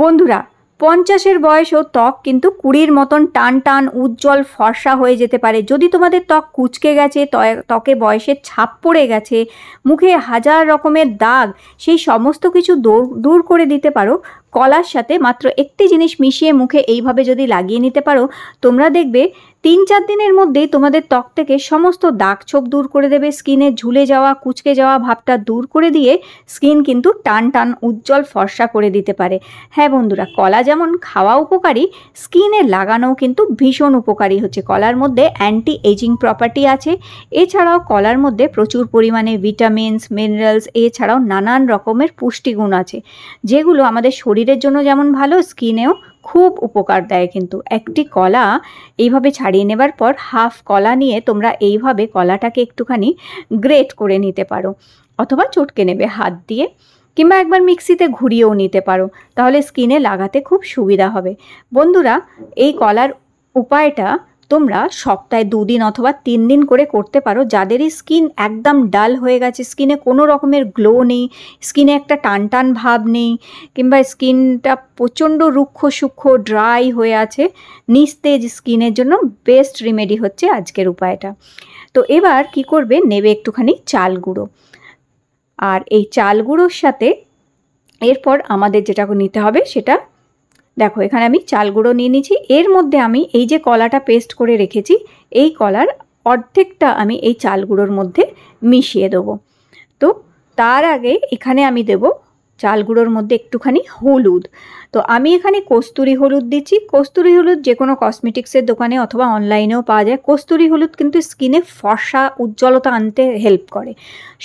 বন্ধুরা পঞ্চাশের বয়স ও ত্বক কিন্তু কুড়ির মতন টান টান উজ্জ্বল ফর্সা হয়ে যেতে পারে যদি তোমাদের ত্বক কুচকে গেছে ত্বকে বয়সের ছাপ পড়ে গেছে মুখে হাজার রকমের দাগ সেই সমস্ত কিছু দূর করে দিতে পারো কলার সাথে মাত্র একটি জিনিস মিশিয়ে মুখে এইভাবে যদি লাগিয়ে নিতে পারো তোমরা দেখবে তিন চার দিনের মধ্যেই তোমাদের ত্বক থেকে সমস্ত দাগ ছোপ দূর করে দেবে স্কিনে ঝুলে যাওয়া কুচকে যাওয়া ভাবটা দূর করে দিয়ে স্কিন কিন্তু টান টান উজ্জ্বল ফর্সা করে দিতে পারে হ্যাঁ বন্ধুরা কলা যেমন খাওয়া উপকারী স্কিনে লাগানোও কিন্তু ভীষণ উপকারী হচ্ছে কলার মধ্যে অ্যান্টি এজিং প্রপার্টি আছে এছাড়াও কলার মধ্যে প্রচুর পরিমাণে ভিটামিনস মিনারেলস এছাড়াও নানান রকমের পুষ্টিগুণ আছে যেগুলো আমাদের শরীর শরীরের জন্য যেমন ভালো স্কিনেও খুব উপকার দেয় কিন্তু একটি কলা এইভাবে ছাড়িয়ে নেবার পর হাফ কলা নিয়ে তোমরা এইভাবে কলাটাকে একটুখানি গ্রেট করে নিতে পারো অথবা চটকে নেবে হাত দিয়ে কিংবা একবার মিক্সিতে ঘুরিয়েও নিতে পারো তাহলে স্কিনে লাগাতে খুব সুবিধা হবে বন্ধুরা এই কলার উপায়টা তোমরা সপ্তাহে দুদিন অথবা তিন দিন করে করতে পারো যাদেরই স্কিন একদম ডাল হয়ে গেছে স্কিনে কোনো রকমের গ্লো নেই স্কিনে একটা টান টান ভাব নেই কিংবা স্কিনটা প্রচণ্ড রুক্ষ সূক্ষ্ম ড্রাই হয়ে আছে নিস্তেজ স্কিনের জন্য বেস্ট রেমেডি হচ্ছে আজকের উপায়টা তো এবার কি করবে নেবে একটুখানি চাল গুঁড়ো আর এই চাল গুঁড়োর সাথে এরপর আমাদের যেটা নিতে হবে সেটা দেখো এখানে আমি চাল গুঁড়ো নিয়ে নিয়েছি এর মধ্যে আমি এই যে কলাটা পেস্ট করে রেখেছি এই কলার অর্ধেকটা আমি এই চাল গুঁড়োর মধ্যে মিশিয়ে দেবো তো তার আগে এখানে আমি দেব চাল গুঁড়োর মধ্যে একটুখানি হলুদ তো আমি এখানে কস্তুরি হলুদ দিচ্ছি কস্তুরি হলুদ যে কোনো কসমেটিক্সের দোকানে অথবা অনলাইনেও পাওয়া যায় কস্তুরি হলুদ কিন্তু স্কিনে ফর্সা উজ্জ্বলতা আনতে হেল্প করে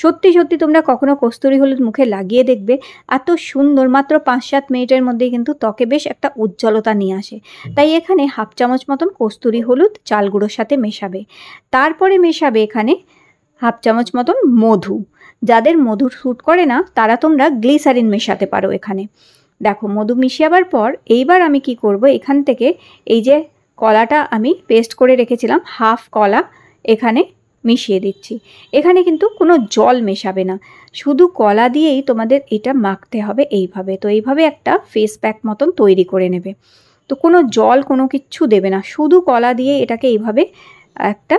সত্যি সত্যি তোমরা কখনো কস্তুরি হলুদ মুখে লাগিয়ে দেখবে এত সুন্দর মাত্র পাঁচ সাত মিনিটের মধ্যেই কিন্তু ত্বকে বেশ একটা উজ্জ্বলতা নিয়ে আসে তাই এখানে হাফ চামচ মতন কস্তুরি হলুদ চাল গুঁড়োর সাথে মেশাবে তারপরে মেশাবে এখানে হাফ চামচ মতন মধু যাদের মধুর স্যুট করে না তারা তোমরা গ্লিসারিন মেশাতে পারো এখানে দেখো মধু মিশিয়াবার পর এইবার আমি কি করব এখান থেকে এই যে কলাটা আমি পেস্ট করে রেখেছিলাম হাফ কলা এখানে মিশিয়ে দিচ্ছি এখানে কিন্তু কোনো জল মেশাবে না শুধু কলা দিয়েই তোমাদের এটা মাখতে হবে এইভাবে তো এইভাবে একটা ফেস প্যাক মতন তৈরি করে নেবে তো কোনো জল কোনো কিচ্ছু দেবে না শুধু কলা দিয়ে এটাকে এইভাবে একটা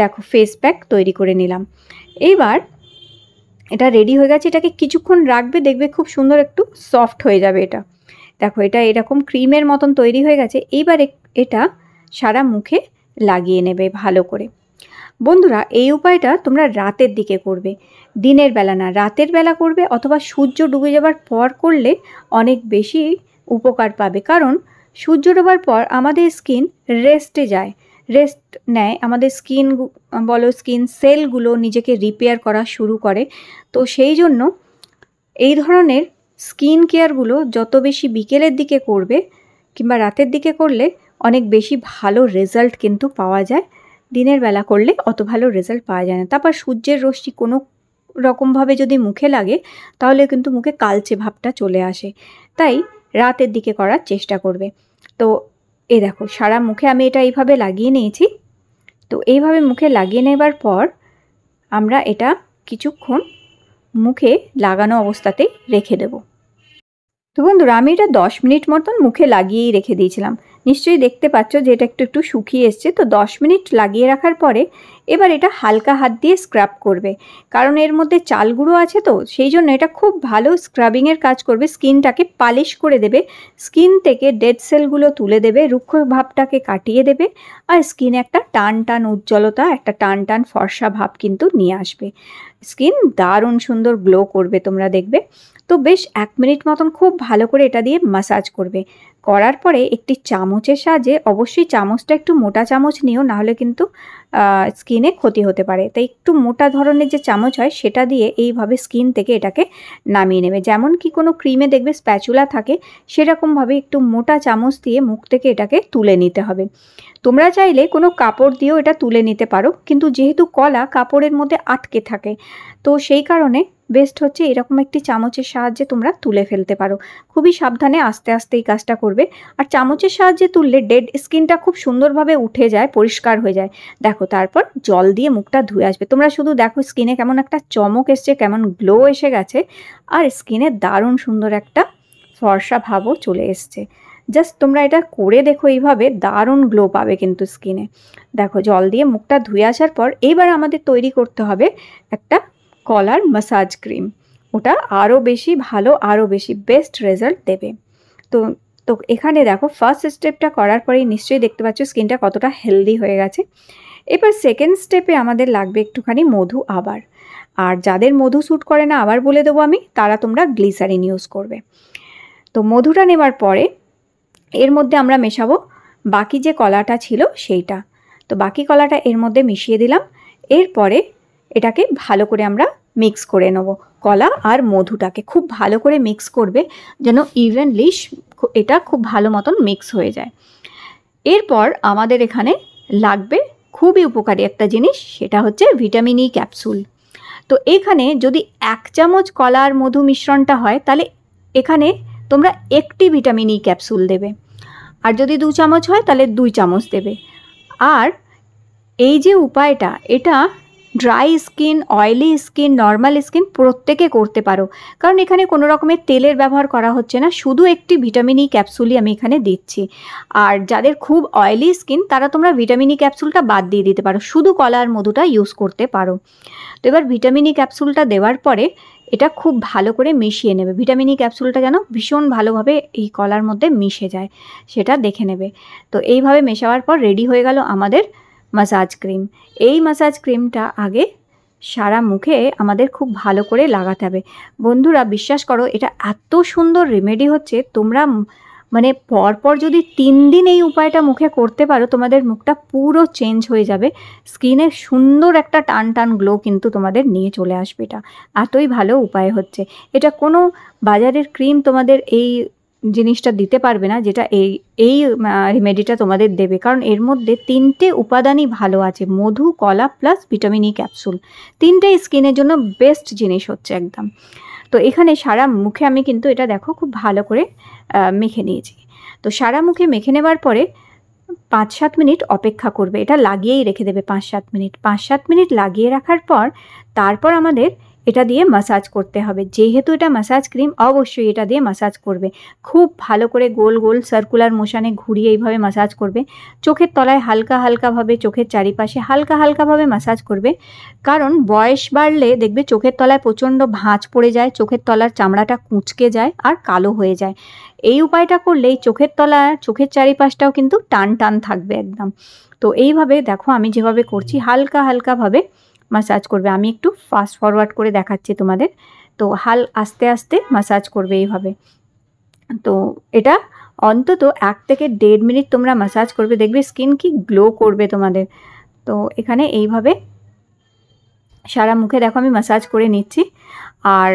দেখো ফেস প্যাক তৈরি করে নিলাম এইবার এটা রেডি হয়ে গেছে এটাকে কিছুক্ষণ রাখবে দেখবে খুব সুন্দর একটু সফট হয়ে যাবে এটা দেখো এটা এরকম ক্রিমের মতন তৈরি হয়ে গেছে এইবার এটা সারা মুখে লাগিয়ে নেবে ভালো করে বন্ধুরা এই উপায়টা তোমরা রাতের দিকে করবে দিনের বেলা না রাতের বেলা করবে অথবা সূর্য ডুবে যাবার পর করলে অনেক বেশি উপকার পাবে কারণ সূর্য ডোবার পর আমাদের স্কিন রেস্টে যায় রেস্ট নেয় আমাদের স্কিন বলো স্কিন সেলগুলো নিজেকে রিপেয়ার করা শুরু করে তো সেই জন্য এই ধরনের স্কিন কেয়ারগুলো যত বেশি বিকেলের দিকে করবে কিংবা রাতের দিকে করলে অনেক বেশি ভালো রেজাল্ট কিন্তু পাওয়া যায় দিনের বেলা করলে অত ভালো রেজাল্ট পাওয়া যায় না তারপর সূর্যের রশ্মি কোনো রকমভাবে যদি মুখে লাগে তাহলে কিন্তু মুখে কালচে ভাবটা চলে আসে তাই রাতের দিকে করার চেষ্টা করবে তো এই দেখো সারা মুখে আমি এটা এইভাবে লাগিয়ে নিয়েছি তো এইভাবে মুখে লাগিয়ে নেবার পর আমরা এটা কিছুক্ষণ মুখে লাগানো অবস্থাতেই রেখে দেব তো বন্ধুরা আমি এটা দশ মিনিট মতন মুখে লাগিয়েই রেখে দিয়েছিলাম নিশ্চয়ই দেখতে পাচ্ছ যে এটা একটু একটু শুকিয়ে এসছে তো 10 মিনিট লাগিয়ে রাখার পরে এবার এটা হালকা হাত দিয়ে স্ক্রাব করবে কারণ এর মধ্যে চাল গুঁড়ো আছে তো সেই জন্য এটা খুব ভালো স্ক্রাবিংয়ের কাজ করবে স্কিনটাকে পালিশ করে দেবে স্কিন থেকে ডেড সেলগুলো তুলে দেবে রুক্ষ ভাবটাকে কাটিয়ে দেবে আর স্কিনে একটা টান টান উজ্জ্বলতা একটা টান টান ফর্সা ভাব কিন্তু নিয়ে আসবে স্কিন দারুণ সুন্দর গ্লো করবে তোমরা দেখবে তো বেশ এক মিনিট মতন খুব ভালো করে এটা দিয়ে মাসাজ করবে করার পরে একটি চামচের সাহায্যে অবশ্যই চামচটা একটু মোটা চামচ নিও নাহলে কিন্তু স্কিনে ক্ষতি হতে পারে তাই একটু মোটা ধরনের যে চামচ হয় সেটা দিয়ে এইভাবে স্কিন থেকে এটাকে নামিয়ে নেবে যেমন কি কোনো ক্রিমে দেখবে স্প্যাচুলা থাকে সেরকমভাবে একটু মোটা চামচ দিয়ে মুখ থেকে এটাকে তুলে নিতে হবে তোমরা চাইলে কোনো কাপড় দিয়েও এটা তুলে নিতে পারো কিন্তু যেহেতু কলা কাপড়ের মধ্যে আটকে থাকে তো সেই কারণে বেস্ট হচ্ছে এরকম একটি চামচের সাহায্যে তোমরা তুলে ফেলতে পারো খুবই সাবধানে আস্তে আস্তে এই কাজটা করবে আর চামচের সাহায্যে তুললে ডেড স্কিনটা খুব সুন্দরভাবে উঠে যায় পরিষ্কার হয়ে যায় দেখো দেখো তারপর জল দিয়ে মুখটা ধুয়ে আসবে তোমরা শুধু দেখো স্কিনে কেমন একটা চমক এসছে কেমন গ্লো এসে গেছে আর স্কিনে দারুণ সুন্দর একটা ফর্সা ভাবও চলে এসছে জাস্ট তোমরা এটা করে দেখো এইভাবে দারুণ গ্লো পাবে কিন্তু স্কিনে দেখো জল দিয়ে মুখটা ধুয়ে আসার পর এইবার আমাদের তৈরি করতে হবে একটা কলার মাসাজ ক্রিম ওটা আরও বেশি ভালো আরও বেশি বেস্ট রেজাল্ট দেবে তো তো এখানে দেখো ফার্স্ট স্টেপটা করার পরেই নিশ্চয়ই দেখতে পাচ্ছ স্কিনটা কতটা হেলদি হয়ে গেছে এবার সেকেন্ড স্টেপে আমাদের লাগবে একটুখানি মধু আবার আর যাদের মধু শ্যুট করে না আবার বলে দেবো আমি তারা তোমরা গ্লিসারিন ইউজ করবে তো মধুটা নেবার পরে এর মধ্যে আমরা মেশাবো বাকি যে কলাটা ছিল সেইটা তো বাকি কলাটা এর মধ্যে মিশিয়ে দিলাম এরপরে এটাকে ভালো করে আমরা মিক্স করে নেব কলা আর মধুটাকে খুব ভালো করে মিক্স করবে যেন ইভেনলি এটা খুব ভালো মতন মিক্স হয়ে যায় এরপর আমাদের এখানে লাগবে খুবই উপকারী একটা জিনিস সেটা হচ্ছে ভিটামিন ই e ক্যাপসুল তো এখানে যদি এক চামচ কলার মধু মিশ্রণটা হয় তাহলে এখানে তোমরা একটি ভিটামিন ই e ক্যাপসুল দেবে আর যদি দু চামচ হয় তাহলে দুই চামচ দেবে আর এই যে উপায়টা এটা dry skin oily skin normal skin প্রত্যেকে করতে পারো কারণ এখানে কোনো রকমের তেলের ব্যবহার করা হচ্ছে না শুধু একটি ভিটামিন ই e ক্যাপসুলই আমি এখানে দিচ্ছি আর যাদের খুব অয়েলি স্কিন তারা তোমরা ভিটামিন ই e ক্যাপসুলটা বাদ দিয়ে দিতে পারো শুধু কলার মধুটা ইউজ করতে পারো তো এবার ভিটামিন ই e ক্যাপসুলটা দেওয়ার পরে এটা খুব ভালো করে মিশিয়ে নেবে ভিটামিন ই ক্যাপসুলটা যেন ভীষণ ভালোভাবে এই কলার মধ্যে মিশে যায় সেটা দেখে নেবে তো এইভাবে মেশাবার পর রেডি হয়ে গেল আমাদের মাসাজ ক্রিম এই মাসাজ ক্রিমটা আগে সারা মুখে আমাদের খুব ভালো করে লাগাতে হবে বন্ধুরা বিশ্বাস করো এটা এত সুন্দর রেমেডি হচ্ছে তোমরা মানে পরপর যদি তিন দিন এই উপায়টা মুখে করতে পারো তোমাদের মুখটা পুরো চেঞ্জ হয়ে যাবে স্কিনে সুন্দর একটা টান টান গ্লো কিন্তু তোমাদের নিয়ে চলে আসবে এটা এতই ভালো উপায় হচ্ছে এটা কোনো বাজারের ক্রিম তোমাদের এই জিনিসটা দিতে পারবে না যেটা এই এই রেমেডিটা তোমাদের দেবে কারণ এর মধ্যে তিনটে উপাদানই ভালো আছে মধু কলা প্লাস ভিটামিন ই ক্যাপসুল তিনটে স্কিনের জন্য বেস্ট জিনিস হচ্ছে একদম তো এখানে সারা মুখে আমি কিন্তু এটা দেখো খুব ভালো করে মেখে নিয়েছি তো সারা মুখে মেখে নেওয়ার পরে পাঁচ সাত মিনিট অপেক্ষা করবে এটা লাগিয়েই রেখে দেবে পাঁচ সাত মিনিট পাঁচ সাত মিনিট লাগিয়ে রাখার পর তারপর আমাদের এটা দিয়ে মাসাজ করতে হবে যেহেতু এটা মাসাজ ক্রিম অবশ্যই এটা দিয়ে মাসাজ করবে খুব ভালো করে গোল গোল সার্কুলার মোশানে ঘুরিয়ে এইভাবে মাসাজ করবে চোখের তলায় হালকা হালকাভাবে চোখের চারিপাশে হালকা হালকাভাবে মাসাজ করবে কারণ বয়স বাড়লে দেখবে চোখের তলায় প্রচণ্ড ভাঁজ পড়ে যায় চোখের তলার চামড়াটা কুঁচকে যায় আর কালো হয়ে যায় এই উপায়টা করলেই চোখের তলা চোখের চারিপাশটাও কিন্তু টান টান থাকবে একদম তো এইভাবে দেখো আমি যেভাবে করছি হালকা হালকাভাবে মাসাজ করবে আমি একটু ফাস্ট ফরওয়ার্ড করে দেখাচ্ছি তোমাদের তো হাল আস্তে আস্তে মাসাজ করবে এইভাবে তো এটা অন্তত এক থেকে দেড় মিনিট তোমরা মাসাজ করবে দেখবে স্কিন কি গ্লো করবে তোমাদের তো এখানে এইভাবে সারা মুখে দেখো আমি মাসাজ করে নিচ্ছি আর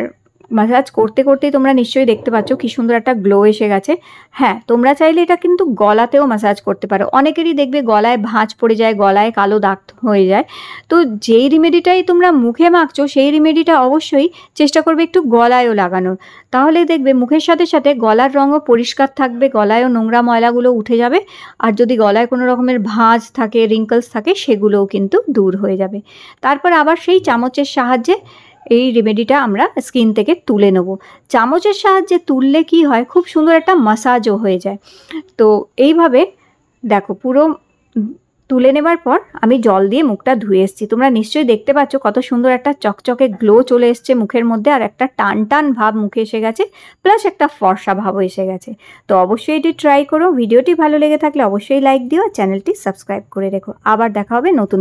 মাসাজ করতে করতেই তোমরা নিশ্চয়ই দেখতে পাচ্ছ কি সুন্দর একটা গ্লো এসে গেছে হ্যাঁ তোমরা চাইলে এটা কিন্তু গলাতেও মাসাজ করতে পারো অনেকেরই দেখবে গলায় ভাঁজ পড়ে যায় গলায় কালো দাগ হয়ে যায় তো যেই রিমেডিটাই তোমরা মুখে মাখছো সেই রিমেডিটা অবশ্যই চেষ্টা করবে একটু গলায়ও লাগানোর তাহলে দেখবে মুখের সাথে সাথে গলার রঙও পরিষ্কার থাকবে গলায়ও নোংরা ময়লাগুলো উঠে যাবে আর যদি গলায় কোনো রকমের ভাঁজ থাকে রিঙ্কলস থাকে সেগুলোও কিন্তু দূর হয়ে যাবে তারপর আবার সেই চামচের সাহায্যে এই রেমেডিটা আমরা স্কিন থেকে তুলে নেব চামচের সাহায্যে তুললে কি হয় খুব সুন্দর একটা মাসাজও হয়ে যায় তো এইভাবে দেখো পুরো তুলে নেবার পর আমি জল দিয়ে মুখটা ধুয়ে এসেছি তোমরা নিশ্চয়ই দেখতে পাচ্ছ কত সুন্দর একটা চকচকে গ্লো চলে এসছে মুখের মধ্যে আর একটা টান টান ভাব মুখে এসে গেছে প্লাস একটা ফর্সা ভাবও এসে গেছে তো অবশ্যই এটি ট্রাই করো ভিডিওটি ভালো লেগে থাকলে অবশ্যই লাইক দিও চ্যানেলটি সাবস্ক্রাইব করে রেখো আবার দেখা হবে নতুন